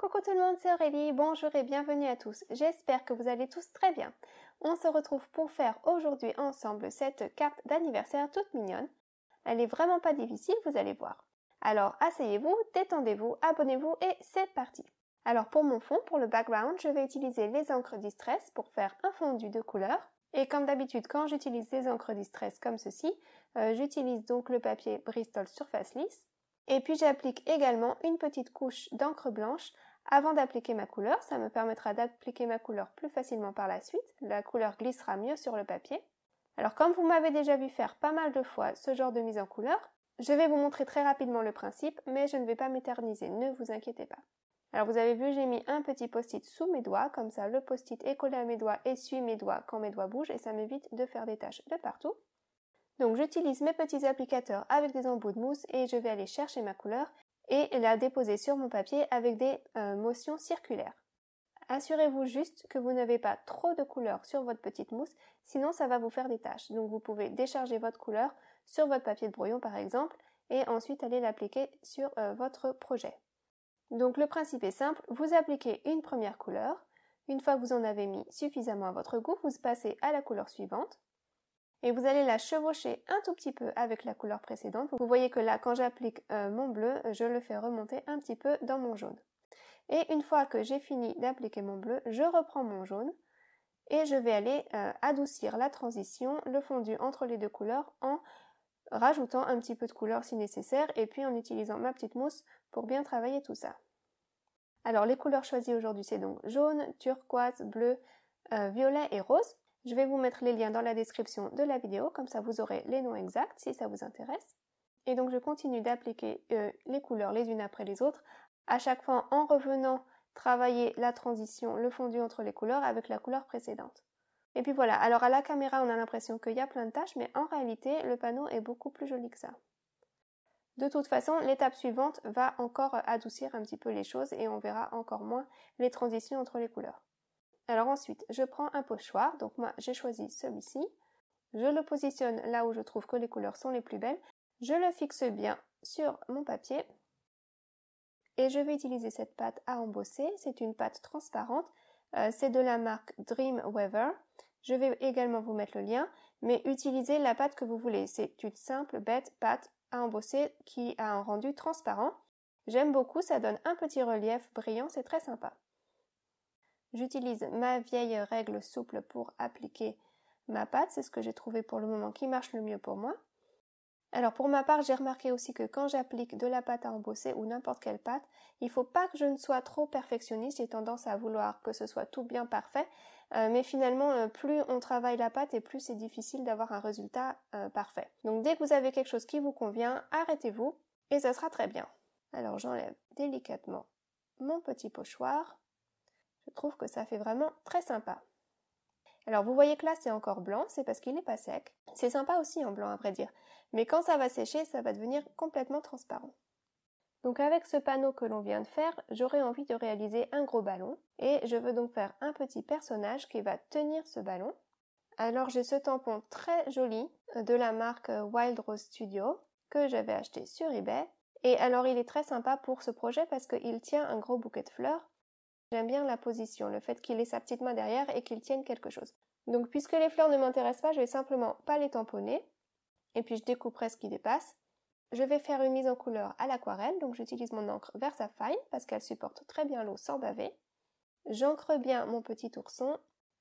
Coucou tout le monde, c'est Aurélie, bonjour et bienvenue à tous. J'espère que vous allez tous très bien. On se retrouve pour faire aujourd'hui ensemble cette carte d'anniversaire toute mignonne. Elle est vraiment pas difficile, vous allez voir. Alors asseyez-vous, détendez-vous, abonnez-vous et c'est parti. Alors pour mon fond, pour le background, je vais utiliser les encres Distress pour faire un fondu de couleur. Et comme d'habitude, quand j'utilise les encres Distress comme ceci, euh, j'utilise donc le papier Bristol Surface Lisse. Et puis j'applique également une petite couche d'encre blanche avant d'appliquer ma couleur, ça me permettra d'appliquer ma couleur plus facilement par la suite, la couleur glissera mieux sur le papier. Alors comme vous m'avez déjà vu faire pas mal de fois ce genre de mise en couleur, je vais vous montrer très rapidement le principe, mais je ne vais pas m'éterniser, ne vous inquiétez pas. Alors vous avez vu, j'ai mis un petit post-it sous mes doigts, comme ça le post-it est collé à mes doigts et suit mes doigts quand mes doigts bougent et ça m'évite de faire des taches de partout. Donc j'utilise mes petits applicateurs avec des embouts de mousse et je vais aller chercher ma couleur et la déposer sur mon papier avec des euh, motions circulaires. Assurez-vous juste que vous n'avez pas trop de couleurs sur votre petite mousse, sinon ça va vous faire des taches. Donc vous pouvez décharger votre couleur sur votre papier de brouillon par exemple et ensuite aller l'appliquer sur euh, votre projet. Donc le principe est simple, vous appliquez une première couleur, une fois que vous en avez mis suffisamment à votre goût, vous passez à la couleur suivante, et vous allez la chevaucher un tout petit peu avec la couleur précédente. Vous voyez que là, quand j'applique euh, mon bleu, je le fais remonter un petit peu dans mon jaune. Et une fois que j'ai fini d'appliquer mon bleu, je reprends mon jaune et je vais aller euh, adoucir la transition, le fondu entre les deux couleurs en rajoutant un petit peu de couleur si nécessaire et puis en utilisant ma petite mousse pour bien travailler tout ça. Alors les couleurs choisies aujourd'hui c'est donc jaune, turquoise, bleu, euh, violet et rose. Je vais vous mettre les liens dans la description de la vidéo, comme ça vous aurez les noms exacts si ça vous intéresse. Et donc je continue d'appliquer euh, les couleurs les unes après les autres, à chaque fois en revenant travailler la transition, le fondu entre les couleurs avec la couleur précédente. Et puis voilà, alors à la caméra on a l'impression qu'il y a plein de tâches, mais en réalité le panneau est beaucoup plus joli que ça. De toute façon, l'étape suivante va encore adoucir un petit peu les choses et on verra encore moins les transitions entre les couleurs. Alors ensuite, je prends un pochoir. Donc moi, j'ai choisi celui-ci. Je le positionne là où je trouve que les couleurs sont les plus belles. Je le fixe bien sur mon papier. Et je vais utiliser cette pâte à embosser. C'est une pâte transparente. Euh, c'est de la marque Dreamweaver. Je vais également vous mettre le lien, mais utilisez la pâte que vous voulez. C'est une simple bête pâte à embosser qui a un rendu transparent. J'aime beaucoup, ça donne un petit relief brillant, c'est très sympa. J'utilise ma vieille règle souple pour appliquer ma pâte, c'est ce que j'ai trouvé pour le moment qui marche le mieux pour moi. Alors pour ma part, j'ai remarqué aussi que quand j'applique de la pâte à embosser ou n'importe quelle pâte, il ne faut pas que je ne sois trop perfectionniste, j'ai tendance à vouloir que ce soit tout bien parfait, euh, mais finalement euh, plus on travaille la pâte et plus c'est difficile d'avoir un résultat euh, parfait. Donc dès que vous avez quelque chose qui vous convient, arrêtez-vous et ça sera très bien. Alors j'enlève délicatement mon petit pochoir je trouve que ça fait vraiment très sympa. Alors vous voyez que là c'est encore blanc, c'est parce qu'il n'est pas sec. C'est sympa aussi en blanc à vrai dire, mais quand ça va sécher, ça va devenir complètement transparent. Donc avec ce panneau que l'on vient de faire, j'aurais envie de réaliser un gros ballon et je veux donc faire un petit personnage qui va tenir ce ballon. Alors j'ai ce tampon très joli euh, de la marque euh, Wild Rose Studio que j'avais acheté sur eBay et alors il est très sympa pour ce projet parce qu'il tient un gros bouquet de fleurs J'aime bien la position, le fait qu'il ait sa petite main derrière et qu'il tienne quelque chose. Donc puisque les fleurs ne m'intéressent pas, je vais simplement pas les tamponner. Et puis je découperai ce qui dépasse. Je vais faire une mise en couleur à l'aquarelle, donc j'utilise mon encre Versafine parce qu'elle supporte très bien l'eau sans baver. J'encre bien mon petit ourson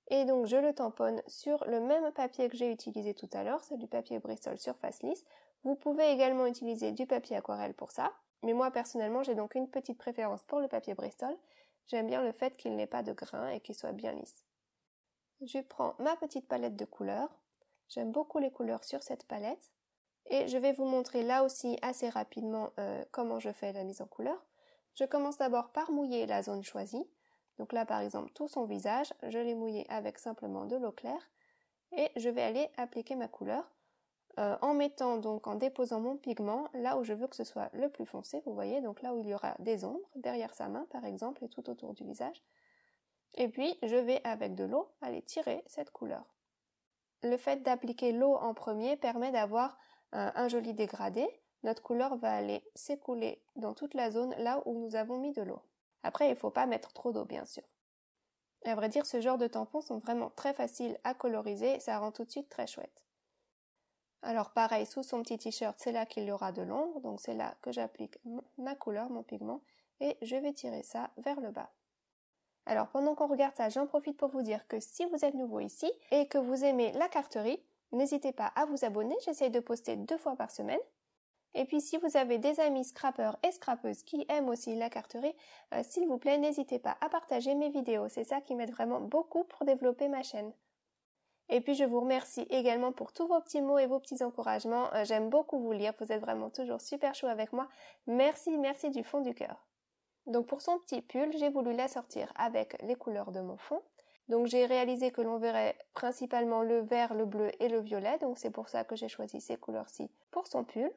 et donc je le tamponne sur le même papier que j'ai utilisé tout à l'heure, c'est du papier Bristol surface lisse. Vous pouvez également utiliser du papier aquarelle pour ça, mais moi personnellement j'ai donc une petite préférence pour le papier Bristol J'aime bien le fait qu'il n'ait pas de grain et qu'il soit bien lisse. Je prends ma petite palette de couleurs. J'aime beaucoup les couleurs sur cette palette. Et je vais vous montrer là aussi assez rapidement euh, comment je fais la mise en couleur. Je commence d'abord par mouiller la zone choisie. Donc là par exemple tout son visage, je l'ai mouillé avec simplement de l'eau claire. Et je vais aller appliquer ma couleur. Euh, en mettant donc en déposant mon pigment là où je veux que ce soit le plus foncé, vous voyez, donc là où il y aura des ombres, derrière sa main par exemple et tout autour du visage. Et puis je vais avec de l'eau aller tirer cette couleur. Le fait d'appliquer l'eau en premier permet d'avoir un joli dégradé. Notre couleur va aller s'écouler dans toute la zone là où nous avons mis de l'eau. Après, il ne faut pas mettre trop d'eau bien sûr. à vrai dire, ce genre de tampons sont vraiment très faciles à coloriser, ça rend tout de suite très chouette. Alors pareil, sous son petit t-shirt, c'est là qu'il y aura de l'ombre, donc c'est là que j'applique ma couleur, mon pigment, et je vais tirer ça vers le bas. Alors pendant qu'on regarde ça, j'en profite pour vous dire que si vous êtes nouveau ici et que vous aimez la carterie, n'hésitez pas à vous abonner, j'essaye de poster deux fois par semaine. Et puis si vous avez des amis scrappeurs et scrappeuses qui aiment aussi la carterie, euh, s'il vous plaît, n'hésitez pas à partager mes vidéos, c'est ça qui m'aide vraiment beaucoup pour développer ma chaîne. Et puis je vous remercie également pour tous vos petits mots et vos petits encouragements. Euh, j'aime beaucoup vous lire, vous êtes vraiment toujours super chaud avec moi. Merci, merci du fond du cœur. Donc pour son petit pull, j'ai voulu l'assortir avec les couleurs de mon fond. Donc j'ai réalisé que l'on verrait principalement le vert, le bleu et le violet, donc c'est pour ça que j'ai choisi ces couleurs-ci pour son pull.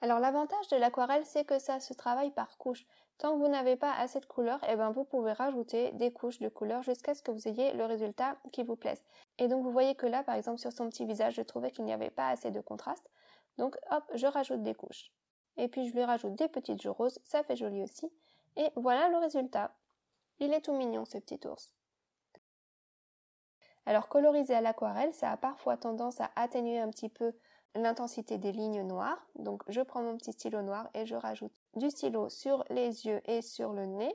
Alors l'avantage de l'aquarelle, c'est que ça se travaille par couches. Tant que vous n'avez pas assez de couleurs, et eh ben, vous pouvez rajouter des couches de couleurs jusqu'à ce que vous ayez le résultat qui vous plaise. Et donc vous voyez que là, par exemple, sur son petit visage, je trouvais qu'il n'y avait pas assez de contraste. Donc hop, je rajoute des couches. Et puis je lui rajoute des petites joues roses, ça fait joli aussi. Et voilà le résultat. Il est tout mignon ce petit ours. Alors coloriser à l'aquarelle, ça a parfois tendance à atténuer un petit peu l'intensité des lignes noires. Donc je prends mon petit stylo noir et je rajoute du stylo sur les yeux et sur le nez.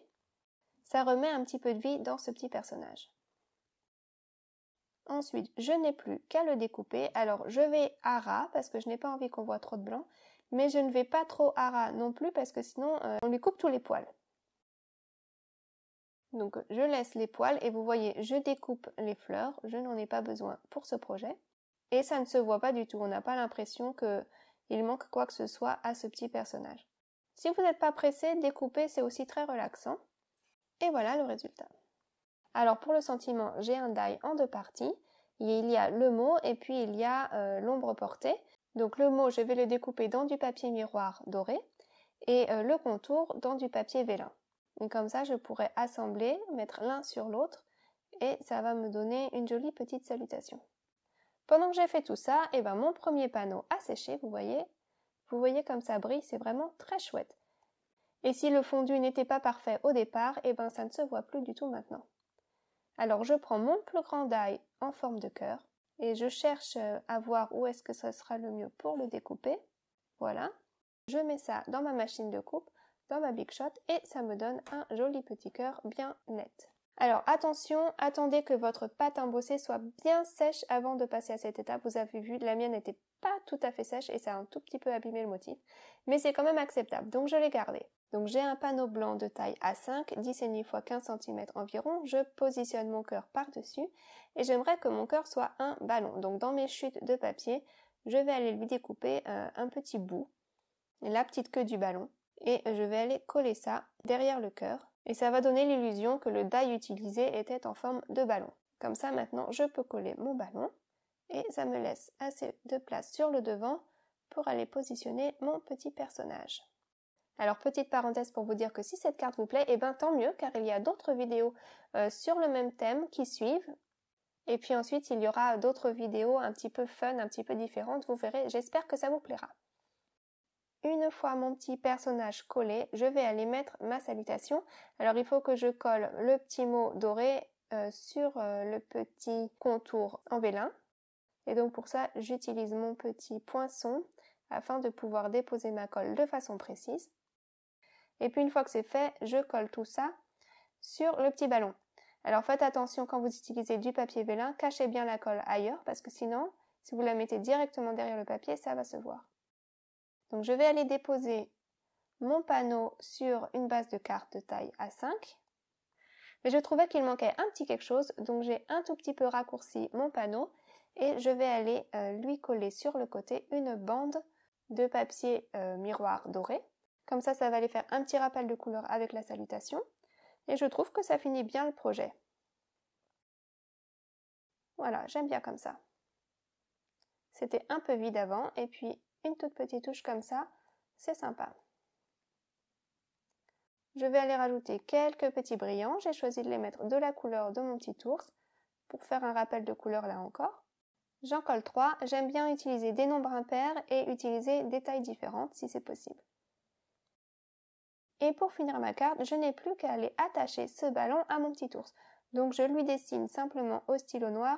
Ça remet un petit peu de vie dans ce petit personnage. Ensuite, je n'ai plus qu'à le découper. Alors je vais à ras parce que je n'ai pas envie qu'on voit trop de blanc. Mais je ne vais pas trop à ras non plus parce que sinon euh, on lui coupe tous les poils. Donc je laisse les poils et vous voyez, je découpe les fleurs. Je n'en ai pas besoin pour ce projet. Et ça ne se voit pas du tout. On n'a pas l'impression qu'il manque quoi que ce soit à ce petit personnage. Si vous n'êtes pas pressé, découper c'est aussi très relaxant. Et voilà le résultat. Alors pour le sentiment, j'ai un die en deux parties. il y a le mot et puis il y a euh, l'ombre portée. Donc le mot, je vais le découper dans du papier miroir doré et euh, le contour dans du papier vélin. comme ça, je pourrais assembler, mettre l'un sur l'autre et ça va me donner une jolie petite salutation. Pendant que j'ai fait tout ça, et eh ben mon premier panneau a séché, vous voyez. Vous voyez comme ça brille, c'est vraiment très chouette. Et si le fondu n'était pas parfait au départ, et eh ben ça ne se voit plus du tout maintenant. Alors je prends mon plus grand die en forme de cœur et je cherche euh, à voir où est-ce que ce sera le mieux pour le découper. Voilà. Je mets ça dans ma machine de coupe, dans ma Big Shot et ça me donne un joli petit cœur bien net. Alors attention, attendez que votre pâte embossée soit bien sèche avant de passer à cette étape. Vous avez vu, la mienne n'était pas tout à fait sèche et ça a un tout petit peu abîmé le motif, mais c'est quand même acceptable, donc je l'ai gardé. Donc j'ai un panneau blanc de taille A5, 10,5 x 15 cm environ, je positionne mon cœur par-dessus et j'aimerais que mon cœur soit un ballon. Donc dans mes chutes de papier, je vais aller lui découper euh, un petit bout, la petite queue du ballon, et je vais aller coller ça derrière le cœur et ça va donner l'illusion que le die utilisé était en forme de ballon. Comme ça, maintenant, je peux coller mon ballon et ça me laisse assez de place sur le devant pour aller positionner mon petit personnage. Alors petite parenthèse pour vous dire que si cette carte vous plaît, et eh bien tant mieux car il y a d'autres vidéos euh, sur le même thème qui suivent. Et puis ensuite il y aura d'autres vidéos un petit peu fun, un petit peu différentes, vous verrez, j'espère que ça vous plaira une fois mon petit personnage collé, je vais aller mettre ma salutation. Alors il faut que je colle le petit mot doré euh, sur euh, le petit contour en vélin. Et donc pour ça, j'utilise mon petit poinçon afin de pouvoir déposer ma colle de façon précise. Et puis une fois que c'est fait, je colle tout ça sur le petit ballon. Alors faites attention quand vous utilisez du papier vélin, cachez bien la colle ailleurs parce que sinon, si vous la mettez directement derrière le papier, ça va se voir. Donc je vais aller déposer mon panneau sur une base de carte de taille A5. Mais je trouvais qu'il manquait un petit quelque chose, donc j'ai un tout petit peu raccourci mon panneau et je vais aller euh, lui coller sur le côté une bande de papier euh, miroir doré. Comme ça, ça va aller faire un petit rappel de couleur avec la salutation. Et je trouve que ça finit bien le projet. Voilà, j'aime bien comme ça. C'était un peu vide avant et puis une toute petite touche comme ça, c'est sympa. Je vais aller rajouter quelques petits brillants. J'ai choisi de les mettre de la couleur de mon petit ours pour faire un rappel de couleur là encore. J'en colle 3. J'aime bien utiliser des nombres impairs et utiliser des tailles différentes si c'est possible. Et pour finir ma carte, je n'ai plus qu'à aller attacher ce ballon à mon petit ours. Donc je lui dessine simplement au stylo noir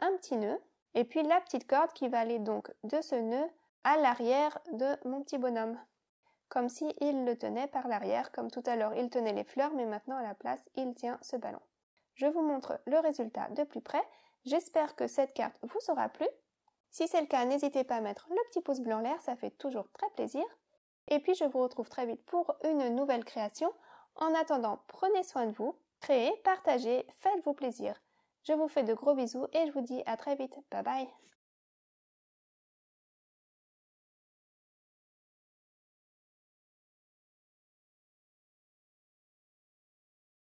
un petit nœud et puis la petite corde qui va aller donc de ce nœud l'arrière de mon petit bonhomme. Comme si il le tenait par l'arrière, comme tout à l'heure il tenait les fleurs, mais maintenant à la place il tient ce ballon. Je vous montre le résultat de plus près. J'espère que cette carte vous aura plu. Si c'est le cas, n'hésitez pas à mettre le petit pouce blanc en l'air, ça fait toujours très plaisir. Et puis je vous retrouve très vite pour une nouvelle création. En attendant, prenez soin de vous, créez, partagez, faites-vous plaisir. Je vous fais de gros bisous et je vous dis à très vite. Bye bye